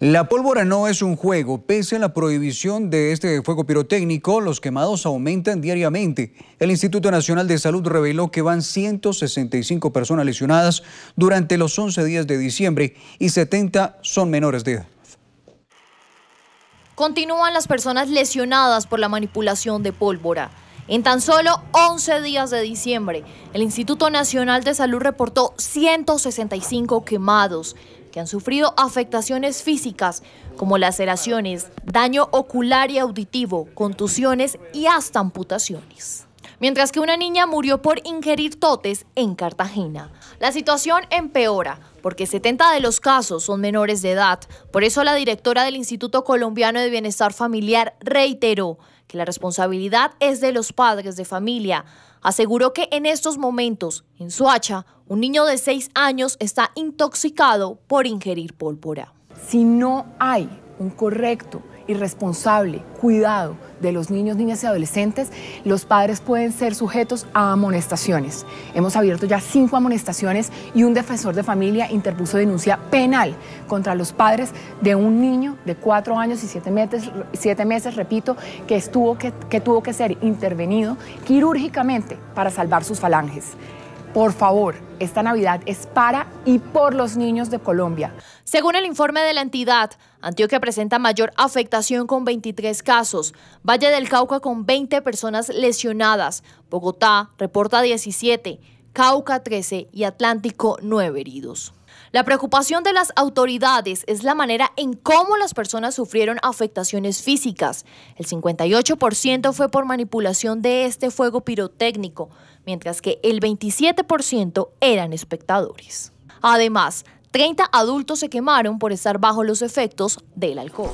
La pólvora no es un juego. Pese a la prohibición de este fuego pirotécnico, los quemados aumentan diariamente. El Instituto Nacional de Salud reveló que van 165 personas lesionadas durante los 11 días de diciembre y 70 son menores de edad. Continúan las personas lesionadas por la manipulación de pólvora. En tan solo 11 días de diciembre, el Instituto Nacional de Salud reportó 165 quemados, que han sufrido afectaciones físicas como laceraciones, daño ocular y auditivo, contusiones y hasta amputaciones mientras que una niña murió por ingerir totes en Cartagena. La situación empeora porque 70 de los casos son menores de edad. Por eso la directora del Instituto Colombiano de Bienestar Familiar reiteró que la responsabilidad es de los padres de familia. Aseguró que en estos momentos, en Suacha, un niño de 6 años está intoxicado por ingerir pólvora. Si no hay un correcto irresponsable cuidado de los niños, niñas y adolescentes, los padres pueden ser sujetos a amonestaciones. Hemos abierto ya cinco amonestaciones y un defensor de familia interpuso denuncia penal contra los padres de un niño de cuatro años y siete meses, meses repito, que, estuvo, que tuvo que ser intervenido quirúrgicamente para salvar sus falanges. Por favor, esta Navidad es para y por los niños de Colombia. Según el informe de la entidad, Antioquia presenta mayor afectación con 23 casos, Valle del Cauca con 20 personas lesionadas, Bogotá reporta 17, Cauca 13 y Atlántico 9 heridos. La preocupación de las autoridades es la manera en cómo las personas sufrieron afectaciones físicas. El 58% fue por manipulación de este fuego pirotécnico, mientras que el 27% eran espectadores. Además, 30 adultos se quemaron por estar bajo los efectos del alcohol.